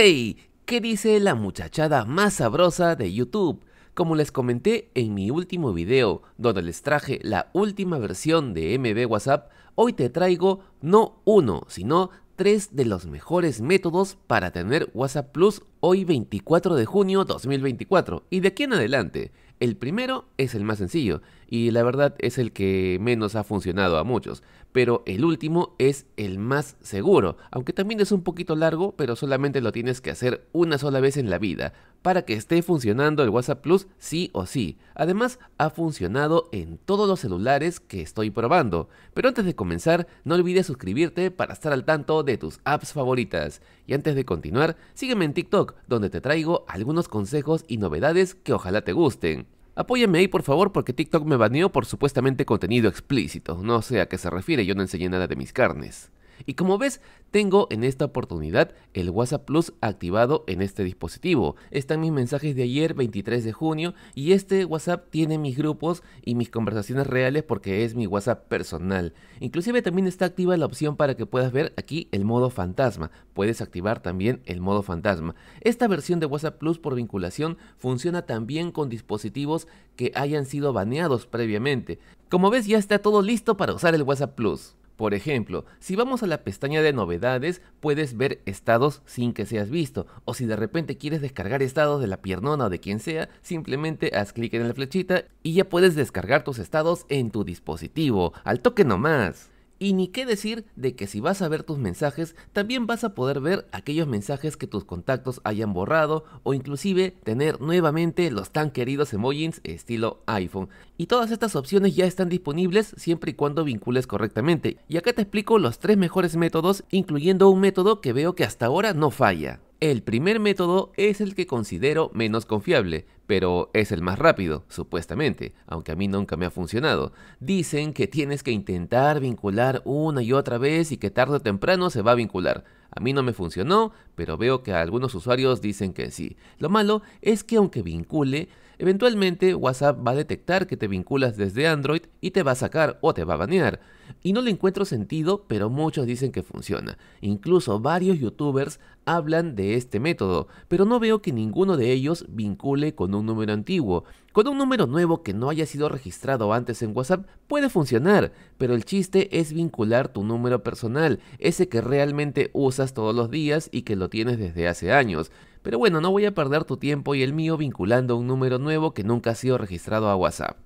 Hey, ¿qué dice la muchachada más sabrosa de YouTube? Como les comenté en mi último video, donde les traje la última versión de MB WhatsApp, hoy te traigo no uno, sino tres de los mejores métodos para tener WhatsApp Plus hoy 24 de junio 2024 y de aquí en adelante. El primero es el más sencillo y la verdad es el que menos ha funcionado a muchos, pero el último es el más seguro, aunque también es un poquito largo, pero solamente lo tienes que hacer una sola vez en la vida, para que esté funcionando el WhatsApp Plus sí o sí. Además, ha funcionado en todos los celulares que estoy probando. Pero antes de comenzar, no olvides suscribirte para estar al tanto de tus apps favoritas. Y antes de continuar, sígueme en TikTok, donde te traigo algunos consejos y novedades que ojalá te gusten. Apóyame ahí por favor porque TikTok me baneó por supuestamente contenido explícito. No sé a qué se refiere, yo no enseñé nada de mis carnes. Y como ves, tengo en esta oportunidad el WhatsApp Plus activado en este dispositivo. Están mis mensajes de ayer 23 de junio y este WhatsApp tiene mis grupos y mis conversaciones reales porque es mi WhatsApp personal. Inclusive también está activa la opción para que puedas ver aquí el modo fantasma. Puedes activar también el modo fantasma. Esta versión de WhatsApp Plus por vinculación funciona también con dispositivos que hayan sido baneados previamente. Como ves ya está todo listo para usar el WhatsApp Plus. Por ejemplo, si vamos a la pestaña de novedades, puedes ver estados sin que seas visto, o si de repente quieres descargar estados de la piernona o de quien sea, simplemente haz clic en la flechita y ya puedes descargar tus estados en tu dispositivo, al toque nomás. Y ni qué decir de que si vas a ver tus mensajes, también vas a poder ver aquellos mensajes que tus contactos hayan borrado o inclusive tener nuevamente los tan queridos emojis estilo iPhone. Y todas estas opciones ya están disponibles siempre y cuando vincules correctamente. Y acá te explico los tres mejores métodos, incluyendo un método que veo que hasta ahora no falla. El primer método es el que considero menos confiable, pero es el más rápido, supuestamente, aunque a mí nunca me ha funcionado. Dicen que tienes que intentar vincular una y otra vez y que tarde o temprano se va a vincular. A mí no me funcionó, pero veo que algunos usuarios dicen que sí. Lo malo es que aunque vincule, Eventualmente WhatsApp va a detectar que te vinculas desde Android y te va a sacar o te va a banear. Y no le encuentro sentido, pero muchos dicen que funciona. Incluso varios youtubers hablan de este método, pero no veo que ninguno de ellos vincule con un número antiguo. Con un número nuevo que no haya sido registrado antes en WhatsApp puede funcionar, pero el chiste es vincular tu número personal, ese que realmente usas todos los días y que lo tienes desde hace años. Pero bueno, no voy a perder tu tiempo y el mío vinculando un número nuevo que nunca ha sido registrado a WhatsApp.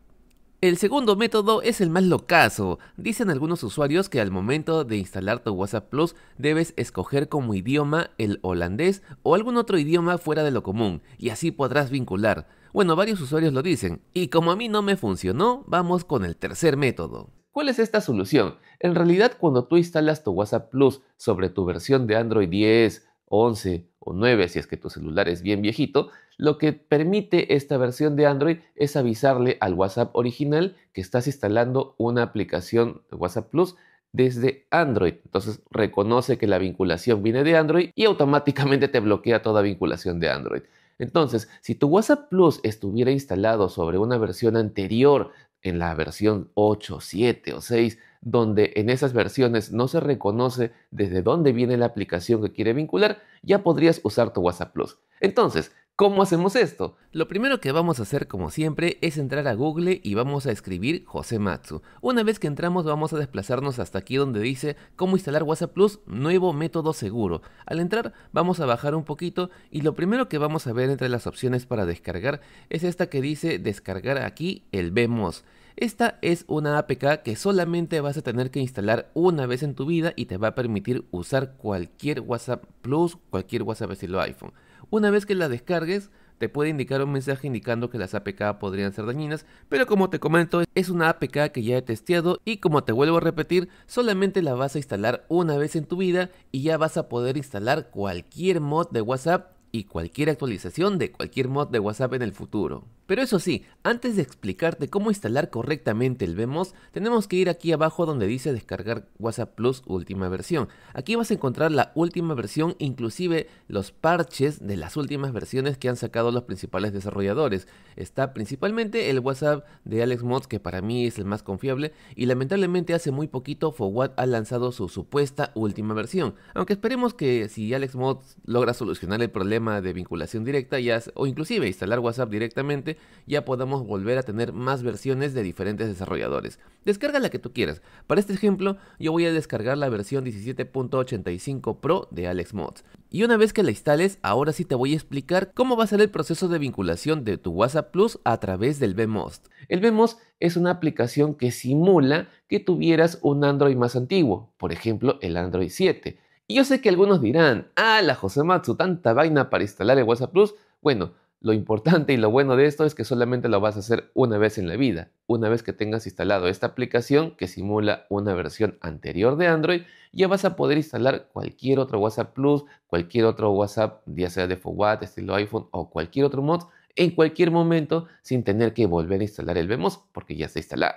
El segundo método es el más locazo. Dicen algunos usuarios que al momento de instalar tu WhatsApp Plus debes escoger como idioma el holandés o algún otro idioma fuera de lo común y así podrás vincular. Bueno, varios usuarios lo dicen y como a mí no me funcionó, vamos con el tercer método. ¿Cuál es esta solución? En realidad cuando tú instalas tu WhatsApp Plus sobre tu versión de Android 10, 11 o 9 si es que tu celular es bien viejito, lo que permite esta versión de Android es avisarle al WhatsApp original que estás instalando una aplicación de WhatsApp Plus desde Android. Entonces reconoce que la vinculación viene de Android y automáticamente te bloquea toda vinculación de Android. Entonces, si tu WhatsApp Plus estuviera instalado sobre una versión anterior, en la versión 8, 7 o 6 donde en esas versiones no se reconoce desde dónde viene la aplicación que quiere vincular, ya podrías usar tu WhatsApp Plus. Entonces, ¿Cómo hacemos esto? Lo primero que vamos a hacer como siempre es entrar a Google y vamos a escribir José Matsu. Una vez que entramos vamos a desplazarnos hasta aquí donde dice cómo instalar WhatsApp Plus, nuevo método seguro. Al entrar vamos a bajar un poquito y lo primero que vamos a ver entre las opciones para descargar es esta que dice descargar aquí el Vemos. Esta es una APK que solamente vas a tener que instalar una vez en tu vida y te va a permitir usar cualquier WhatsApp Plus, cualquier WhatsApp estilo iPhone. Una vez que la descargues, te puede indicar un mensaje indicando que las APK podrían ser dañinas, pero como te comento, es una APK que ya he testeado y como te vuelvo a repetir, solamente la vas a instalar una vez en tu vida y ya vas a poder instalar cualquier mod de WhatsApp y cualquier actualización de cualquier mod de WhatsApp en el futuro. Pero eso sí, antes de explicarte cómo instalar correctamente el Vemos, tenemos que ir aquí abajo donde dice descargar WhatsApp Plus última versión. Aquí vas a encontrar la última versión, inclusive los parches de las últimas versiones que han sacado los principales desarrolladores. Está principalmente el WhatsApp de Alex Mods, que para mí es el más confiable, y lamentablemente hace muy poquito Fowad ha lanzado su supuesta última versión. Aunque esperemos que si AlexMods logra solucionar el problema de vinculación directa ya, o inclusive instalar WhatsApp directamente, ya podamos volver a tener más versiones de diferentes desarrolladores. Descarga la que tú quieras. Para este ejemplo, yo voy a descargar la versión 17.85 Pro de AlexMods. Y una vez que la instales, ahora sí te voy a explicar cómo va a ser el proceso de vinculación de tu WhatsApp Plus a través del vMost. El vMost es una aplicación que simula que tuvieras un Android más antiguo, por ejemplo el Android 7. Y yo sé que algunos dirán, ah, la José tanta vaina para instalar el WhatsApp Plus. Bueno, lo importante y lo bueno de esto es que solamente lo vas a hacer una vez en la vida, una vez que tengas instalado esta aplicación que simula una versión anterior de Android, ya vas a poder instalar cualquier otro WhatsApp Plus, cualquier otro WhatsApp, ya sea de Fowat, estilo iPhone o cualquier otro mod, en cualquier momento sin tener que volver a instalar el Vemos porque ya está instalado.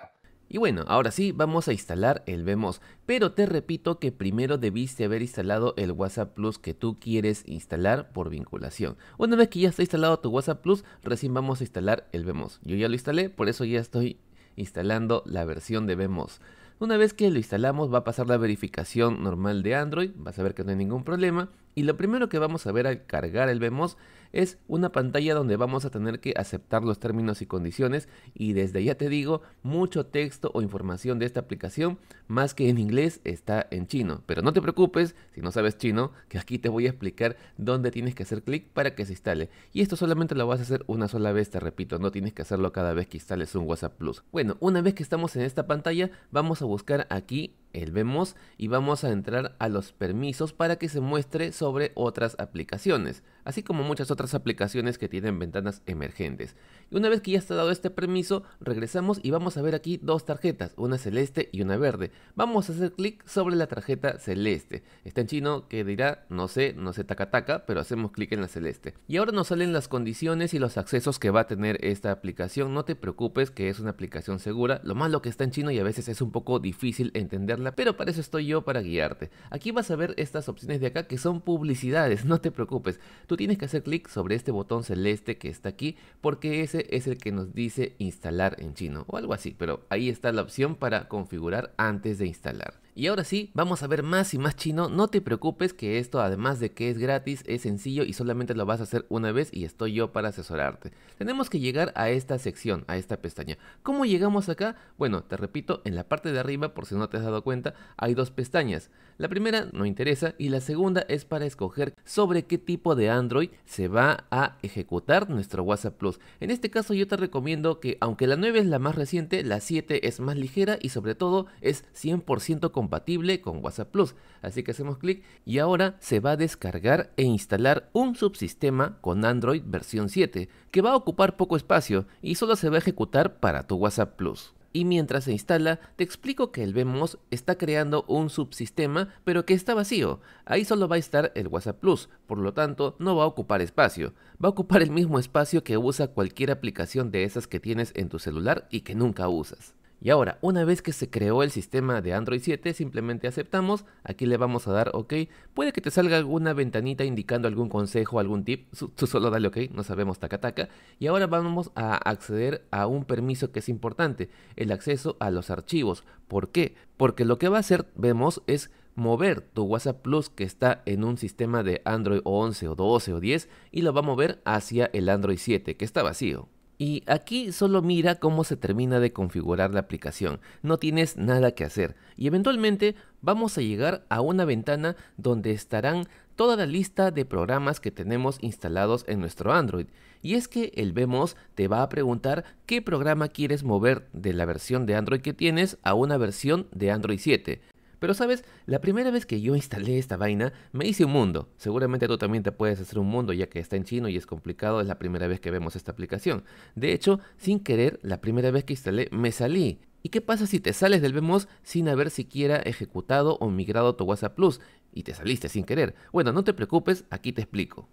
Y bueno, ahora sí vamos a instalar el Vemos, pero te repito que primero debiste haber instalado el WhatsApp Plus que tú quieres instalar por vinculación. Una vez que ya está instalado tu WhatsApp Plus, recién vamos a instalar el Vemos. Yo ya lo instalé, por eso ya estoy instalando la versión de Vemos. Una vez que lo instalamos va a pasar la verificación normal de Android, vas a ver que no hay ningún problema. Y lo primero que vamos a ver al cargar el Vemos es una pantalla donde vamos a tener que aceptar los términos y condiciones y desde ya te digo, mucho texto o información de esta aplicación, más que en inglés, está en chino. Pero no te preocupes si no sabes chino, que aquí te voy a explicar dónde tienes que hacer clic para que se instale. Y esto solamente lo vas a hacer una sola vez, te repito, no tienes que hacerlo cada vez que instales un WhatsApp Plus. Bueno, una vez que estamos en esta pantalla, vamos a buscar aquí el vemos y vamos a entrar a los permisos para que se muestre sobre otras aplicaciones, así como muchas otras aplicaciones que tienen ventanas emergentes. Y una vez que ya está dado este permiso, regresamos y vamos a ver aquí dos tarjetas, una celeste y una verde. Vamos a hacer clic sobre la tarjeta celeste. Está en chino que dirá, no sé, no sé taca taca, pero hacemos clic en la celeste. Y ahora nos salen las condiciones y los accesos que va a tener esta aplicación. No te preocupes que es una aplicación segura. Lo malo que está en chino y a veces es un poco difícil entenderla pero para eso estoy yo para guiarte. Aquí vas a ver estas opciones de acá que son publicidades, no te preocupes. Tú tienes que hacer clic sobre este botón celeste que está aquí porque ese es el que nos dice instalar en chino o algo así, pero ahí está la opción para configurar antes de instalar. Y ahora sí, vamos a ver más y más chino. No te preocupes que esto, además de que es gratis, es sencillo y solamente lo vas a hacer una vez y estoy yo para asesorarte. Tenemos que llegar a esta sección, a esta pestaña. ¿Cómo llegamos acá? Bueno, te repito, en la parte de arriba, por si no te has dado cuenta, hay dos pestañas. La primera no interesa y la segunda es para escoger sobre qué tipo de Android se va a ejecutar nuestro WhatsApp Plus. En este caso yo te recomiendo que aunque la 9 es la más reciente, la 7 es más ligera y sobre todo es 100% compatible con WhatsApp Plus. Así que hacemos clic y ahora se va a descargar e instalar un subsistema con Android versión 7 que va a ocupar poco espacio y solo se va a ejecutar para tu WhatsApp Plus y mientras se instala te explico que el vemos está creando un subsistema pero que está vacío, ahí solo va a estar el WhatsApp Plus, por lo tanto no va a ocupar espacio, va a ocupar el mismo espacio que usa cualquier aplicación de esas que tienes en tu celular y que nunca usas. Y ahora, una vez que se creó el sistema de Android 7, simplemente aceptamos, aquí le vamos a dar OK. Puede que te salga alguna ventanita indicando algún consejo, algún tip, tú solo dale OK, no sabemos taca taca. Y ahora vamos a acceder a un permiso que es importante, el acceso a los archivos. ¿Por qué? Porque lo que va a hacer, vemos, es mover tu WhatsApp Plus que está en un sistema de Android 11 o 12 o 10 y lo va a mover hacia el Android 7 que está vacío. Y aquí solo mira cómo se termina de configurar la aplicación, no tienes nada que hacer y eventualmente vamos a llegar a una ventana donde estarán toda la lista de programas que tenemos instalados en nuestro Android. Y es que el Vemos te va a preguntar qué programa quieres mover de la versión de Android que tienes a una versión de Android 7. Pero sabes, la primera vez que yo instalé esta vaina, me hice un mundo. Seguramente tú también te puedes hacer un mundo ya que está en chino y es complicado, es la primera vez que vemos esta aplicación. De hecho, sin querer, la primera vez que instalé me salí. ¿Y qué pasa si te sales del Vemos sin haber siquiera ejecutado o migrado tu WhatsApp Plus y te saliste sin querer? Bueno, no te preocupes, aquí te explico.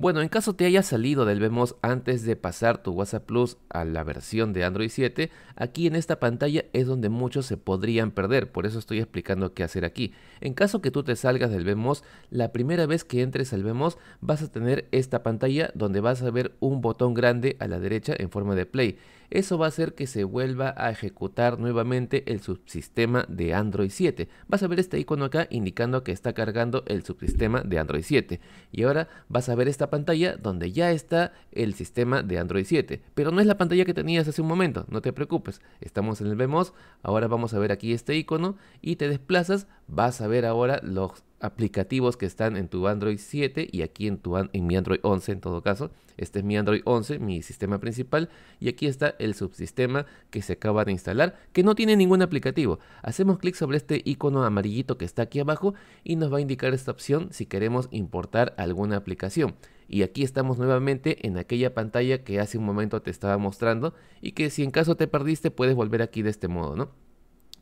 Bueno, en caso te haya salido del Vemos antes de pasar tu WhatsApp Plus a la versión de Android 7, aquí en esta pantalla es donde muchos se podrían perder, por eso estoy explicando qué hacer aquí. En caso que tú te salgas del Vemos, la primera vez que entres al Vemos vas a tener esta pantalla donde vas a ver un botón grande a la derecha en forma de play. Eso va a hacer que se vuelva a ejecutar nuevamente el subsistema de Android 7. Vas a ver este icono acá indicando que está cargando el subsistema de Android 7. Y ahora vas a ver esta pantalla donde ya está el sistema de Android 7. Pero no es la pantalla que tenías hace un momento, no te preocupes. Estamos en el Vemos. ahora vamos a ver aquí este icono y te desplazas, vas a ver ahora los aplicativos que están en tu Android 7 y aquí en, tu, en mi Android 11 en todo caso. Este es mi Android 11, mi sistema principal, y aquí está el subsistema que se acaba de instalar, que no tiene ningún aplicativo. Hacemos clic sobre este icono amarillito que está aquí abajo y nos va a indicar esta opción si queremos importar alguna aplicación. Y aquí estamos nuevamente en aquella pantalla que hace un momento te estaba mostrando y que si en caso te perdiste puedes volver aquí de este modo, ¿no?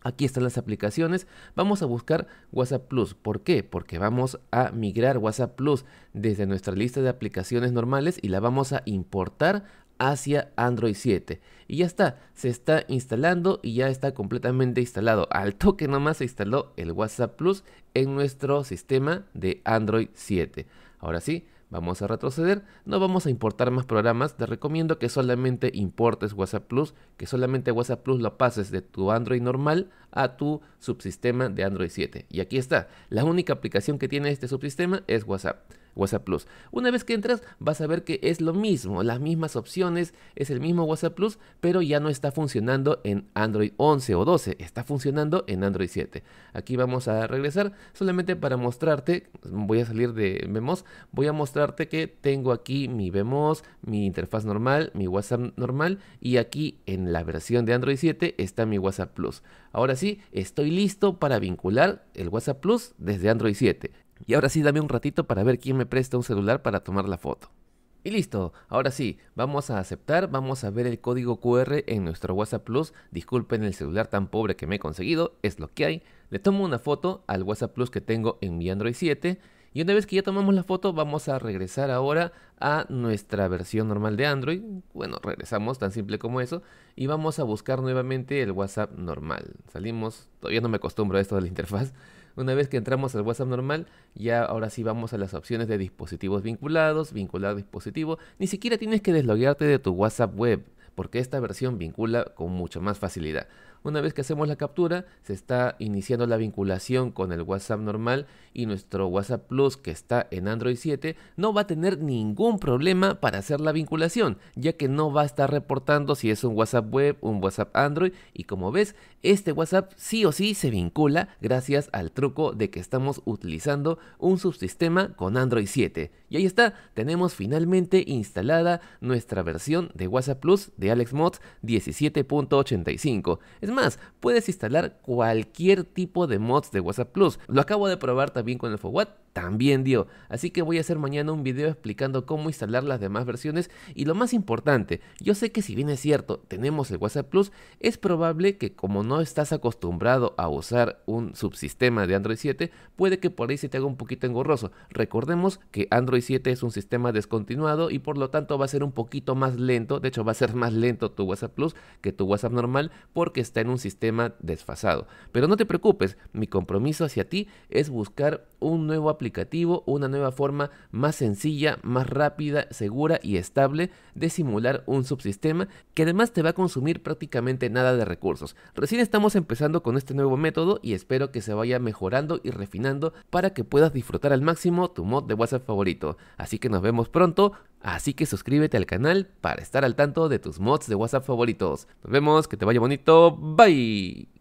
Aquí están las aplicaciones. Vamos a buscar WhatsApp Plus. ¿Por qué? Porque vamos a migrar WhatsApp Plus desde nuestra lista de aplicaciones normales y la vamos a importar hacia Android 7. Y ya está, se está instalando y ya está completamente instalado. Al toque nomás se instaló el WhatsApp Plus en nuestro sistema de Android 7. Ahora sí, Vamos a retroceder, no vamos a importar más programas, te recomiendo que solamente importes WhatsApp Plus, que solamente WhatsApp Plus lo pases de tu Android normal a tu subsistema de Android 7. Y aquí está, la única aplicación que tiene este subsistema es WhatsApp. WhatsApp Plus. Una vez que entras vas a ver que es lo mismo, las mismas opciones, es el mismo WhatsApp Plus, pero ya no está funcionando en Android 11 o 12, está funcionando en Android 7. Aquí vamos a regresar solamente para mostrarte, voy a salir de Vemos, voy a mostrarte que tengo aquí mi Vemos, mi interfaz normal, mi WhatsApp normal y aquí en la versión de Android 7 está mi WhatsApp Plus. Ahora sí, estoy listo para vincular el WhatsApp Plus desde Android 7. Y ahora sí, dame un ratito para ver quién me presta un celular para tomar la foto. Y listo, ahora sí, vamos a aceptar, vamos a ver el código QR en nuestro WhatsApp Plus. Disculpen el celular tan pobre que me he conseguido, es lo que hay. Le tomo una foto al WhatsApp Plus que tengo en mi Android 7 y una vez que ya tomamos la foto, vamos a regresar ahora a nuestra versión normal de Android. Bueno, regresamos, tan simple como eso. Y vamos a buscar nuevamente el WhatsApp normal. Salimos, todavía no me acostumbro a esto de la interfaz. Una vez que entramos al WhatsApp normal, ya ahora sí vamos a las opciones de dispositivos vinculados, vincular dispositivo. Ni siquiera tienes que desloguearte de tu WhatsApp web, porque esta versión vincula con mucha más facilidad. Una vez que hacemos la captura, se está iniciando la vinculación con el WhatsApp normal y nuestro WhatsApp Plus que está en Android 7 no va a tener ningún problema para hacer la vinculación, ya que no va a estar reportando si es un WhatsApp web, un WhatsApp Android y como ves, este WhatsApp sí o sí se vincula gracias al truco de que estamos utilizando un subsistema con Android 7. Y ahí está, tenemos finalmente instalada nuestra versión de WhatsApp Plus de AlexMods 17.85. Es más, puedes instalar cualquier tipo de mods de WhatsApp Plus. Lo acabo de probar también con el Foguat, también dio. Así que voy a hacer mañana un video explicando cómo instalar las demás versiones. Y lo más importante, yo sé que si bien es cierto, tenemos el WhatsApp Plus, es probable que como no estás acostumbrado a usar un subsistema de Android 7, puede que por ahí se te haga un poquito engorroso. Recordemos que Android 7 es un sistema descontinuado y por lo tanto va a ser un poquito más lento. De hecho, va a ser más lento tu WhatsApp Plus que tu WhatsApp normal porque está en un sistema desfasado. Pero no te preocupes, mi compromiso hacia ti es buscar un nuevo aplicativo, una nueva forma más sencilla, más rápida, segura y estable de simular un subsistema que además te va a consumir prácticamente nada de recursos. Recién estamos empezando con este nuevo método y espero que se vaya mejorando y refinando para que puedas disfrutar al máximo tu mod de WhatsApp favorito. Así que nos vemos pronto. Así que suscríbete al canal para estar al tanto de tus mods de WhatsApp favoritos. Nos vemos, que te vaya bonito, bye.